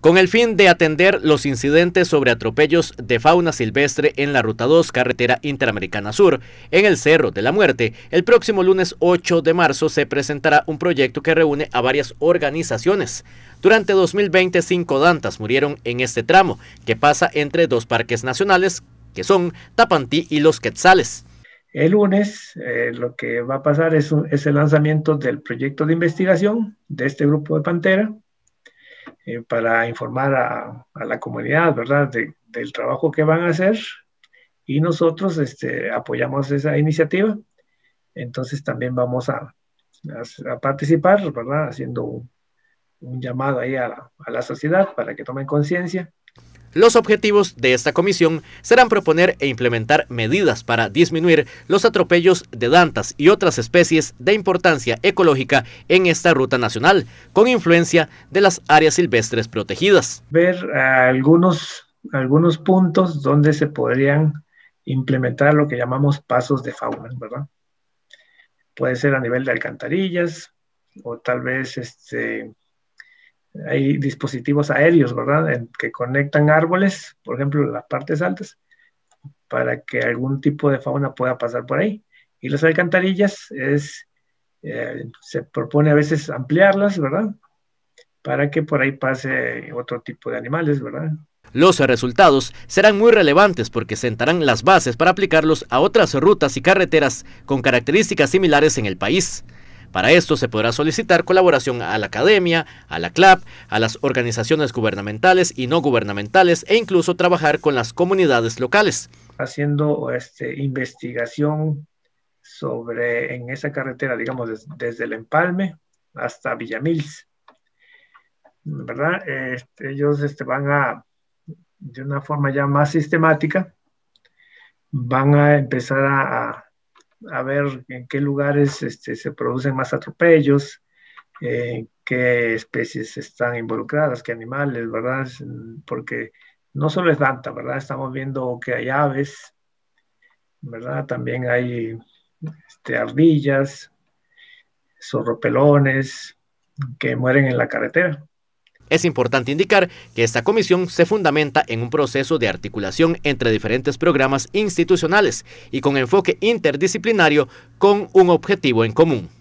Con el fin de atender los incidentes sobre atropellos de fauna silvestre en la Ruta 2, carretera Interamericana Sur, en el Cerro de la Muerte, el próximo lunes 8 de marzo se presentará un proyecto que reúne a varias organizaciones. Durante 2020, cinco dantas murieron en este tramo, que pasa entre dos parques nacionales, que son Tapantí y Los Quetzales. El lunes eh, lo que va a pasar es el lanzamiento del proyecto de investigación de este grupo de Pantera, eh, para informar a, la comunidad, ¿verdad?, del trabajo que van a hacer y nosotros este, apoyamos esa iniciativa. Entonces también vamos a, participar, ¿verdad?, haciendo un, llamado ahí a a la sociedad para que tomen conciencia los objetivos de esta comisión serán proponer e implementar medidas para disminuir los atropellos de dantas y otras especies de importancia ecológica en esta ruta nacional, con influencia de las áreas silvestres protegidas. Ver algunos, algunos puntos donde se podrían implementar lo que llamamos pasos de fauna, ¿verdad? Puede ser a nivel de alcantarillas o tal vez este, hay dispositivos aéreos, ¿verdad? que conectan árboles, por ejemplo, las partes altas, para que algún tipo de fauna pueda pasar por ahí. Y las alcantarillas es, eh, se propone a veces ampliarlas, ¿verdad? Para que por ahí pase otro tipo de animales, ¿verdad? Los resultados serán muy relevantes porque sentarán las bases para aplicarlos a otras rutas y carreteras con características similares en el país. Para esto se podrá solicitar colaboración a la academia, a la CLAP, a las organizaciones gubernamentales y no gubernamentales e incluso trabajar con las comunidades locales. Haciendo este, investigación sobre en esa carretera, digamos, desde el Empalme hasta Villamils. ¿Verdad? Este, ellos este, van a, de una forma ya más sistemática, van a empezar a a ver en qué lugares este, se producen más atropellos, eh, qué especies están involucradas, qué animales, ¿verdad? Porque no solo es danta, ¿verdad? Estamos viendo que hay aves, ¿verdad? También hay este, ardillas, zorropelones que mueren en la carretera. Es importante indicar que esta comisión se fundamenta en un proceso de articulación entre diferentes programas institucionales y con enfoque interdisciplinario con un objetivo en común.